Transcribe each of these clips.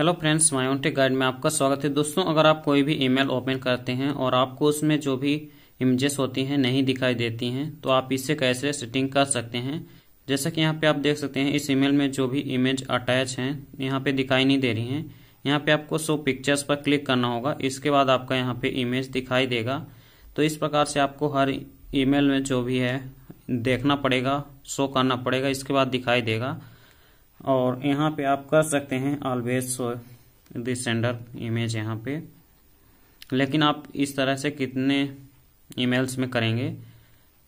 hello friends मायोन्टेक guide में आपका स्वागत है दोस्तों अगर आप कोई भी ईमेल ओपन करते हैं और आपको उसमें जो भी इमेजेस होती हैं नहीं दिखाई देती हैं तो आप इससे कैसे सेटिंग कर सकते हैं जैसा कि यहाँ पे आप देख सकते हैं इस ईमेल में जो भी इमेज अटैच हैं यहाँ पे दिखाई नहीं दे रही हैं यहाँ पे आपको सो पिक्चर्स पर क्लिक करना होगा इसके बाद आपका यहाँ पे इमेज दिखाई देगा तो इस प्रकार से आपको हर ईमेल में जो भी है देखना पड़ेगा शो करना पड़ेगा इसके बाद दिखाई देगा और यहाँ पे आप कर सकते हैं always show this sender image यहाँ पे लेकिन आप इस तरह से कितने ईमेल्स में करेंगे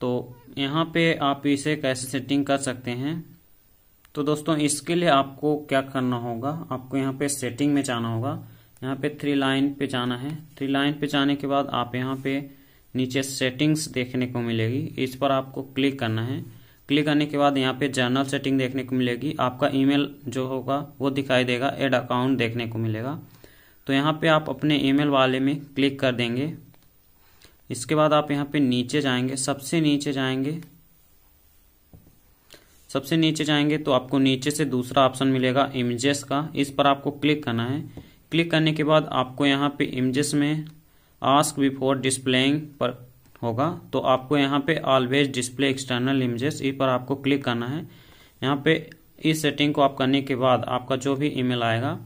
तो यहाँ पे आप इसे कैसे सेटिंग कर सकते हैं तो दोस्तों इसके लिए आपको क्या करना होगा आपको यहाँ पे सेटिंग में जाना होगा यहाँ पे थ्री लाइन पे जाना है थ्री लाइन पे जाने के बाद आप यहाँ पे नीचे सेटिंग्स देखने को मिलेगी इस पर आपको क्लिक करना है क्लिक करने के बाद यहाँ पे जर्नल सेटिंग देखने को मिलेगी आपका ईमेल जो होगा वो दिखाई देगा एड अकाउंट देखने को मिलेगा तो यहाँ पे आप अपने ईमेल वाले में क्लिक कर देंगे इसके बाद आप यहाँ पे नीचे जाएंगे सबसे नीचे जाएंगे सबसे नीचे जाएंगे तो आपको नीचे से दूसरा ऑप्शन मिलेगा इमेजेस का इस पर आपको क्लिक करना है क्लिक करने के बाद आपको यहाँ पे इमेजेस में आस्क बिफोर डिस्प्लेइंग पर होगा तो आपको यहाँ पे ऑलवेज डिस्प्ले एक्सटर्नल इमेजेस ई पर आपको क्लिक करना है यहाँ पे इस सेटिंग को आप करने के बाद आपका जो भी ईमेल आएगा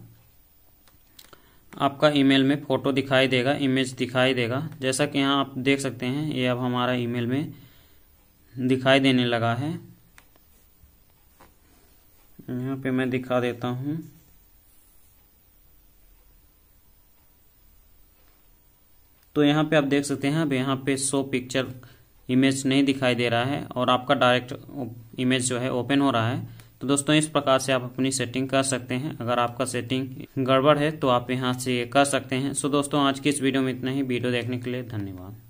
आपका ईमेल में फ़ोटो दिखाई देगा इमेज दिखाई देगा जैसा कि यहाँ आप देख सकते हैं ये अब हमारा ईमेल में दिखाई देने लगा है यहाँ पे मैं दिखा देता हूँ तो यहाँ पे आप देख सकते हैं अब यहाँ पे शो पिक्चर इमेज नहीं दिखाई दे रहा है और आपका डायरेक्ट इमेज जो है ओपन हो रहा है तो दोस्तों इस प्रकार से आप अपनी सेटिंग कर सकते हैं अगर आपका सेटिंग गड़बड़ है तो आप यहाँ से ये कर सकते हैं सो दोस्तों आज की इस वीडियो में इतना ही वीडियो देखने के लिए धन्यवाद